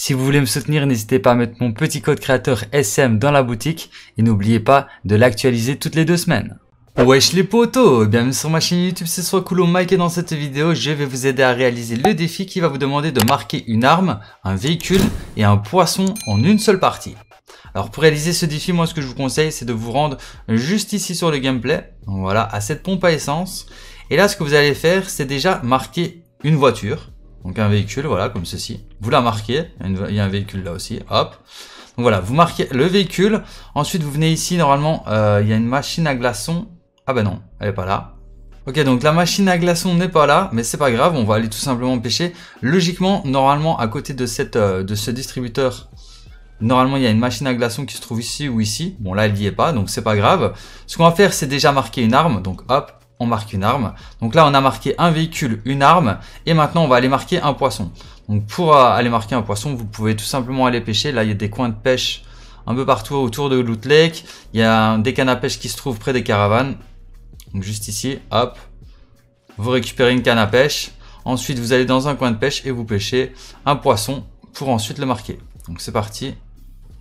Si vous voulez me soutenir, n'hésitez pas à mettre mon petit code créateur SM dans la boutique et n'oubliez pas de l'actualiser toutes les deux semaines. Wesh les potos Bienvenue sur ma chaîne YouTube, c'est soit cool Mike et dans cette vidéo, je vais vous aider à réaliser le défi qui va vous demander de marquer une arme, un véhicule et un poisson en une seule partie. Alors pour réaliser ce défi, moi ce que je vous conseille, c'est de vous rendre juste ici sur le gameplay, voilà, à cette pompe à essence. Et là, ce que vous allez faire, c'est déjà marquer une voiture. Donc un véhicule, voilà, comme ceci. Vous la marquez, il y a un véhicule là aussi, hop. Donc voilà, vous marquez le véhicule. Ensuite, vous venez ici, normalement, euh, il y a une machine à glaçons. Ah bah ben non, elle est pas là. Ok, donc la machine à glaçons n'est pas là, mais c'est pas grave, on va aller tout simplement pêcher. Logiquement, normalement, à côté de, cette, euh, de ce distributeur, normalement, il y a une machine à glaçons qui se trouve ici ou ici. Bon, là, elle n'y est pas, donc c'est pas grave. Ce qu'on va faire, c'est déjà marquer une arme. Donc hop, on marque une arme. Donc là, on a marqué un véhicule, une arme, et maintenant, on va aller marquer un poisson. Donc pour aller marquer un poisson, vous pouvez tout simplement aller pêcher. Là, il y a des coins de pêche un peu partout autour de Loot Lake. Il y a des cannes à pêche qui se trouvent près des caravanes. Donc juste ici, hop, vous récupérez une canne à pêche. Ensuite, vous allez dans un coin de pêche et vous pêchez un poisson pour ensuite le marquer. Donc c'est parti.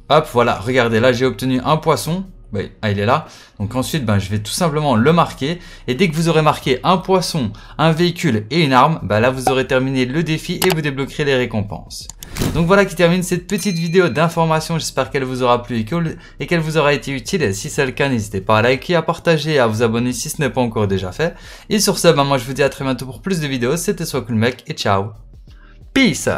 Hop, voilà, regardez, là j'ai obtenu un poisson. Bah, ah, il est là. Donc ensuite, ben, je vais tout simplement le marquer. Et dès que vous aurez marqué un poisson, un véhicule et une arme, ben, là, vous aurez terminé le défi et vous débloquerez les récompenses. Donc voilà qui termine cette petite vidéo d'information. J'espère qu'elle vous aura plu et qu'elle vous aura été utile. Si c'est le cas, n'hésitez pas à liker, à partager et à vous abonner si ce n'est pas encore déjà fait. Et sur ce, ben, moi, je vous dis à très bientôt pour plus de vidéos. C'était Soit et ciao. Peace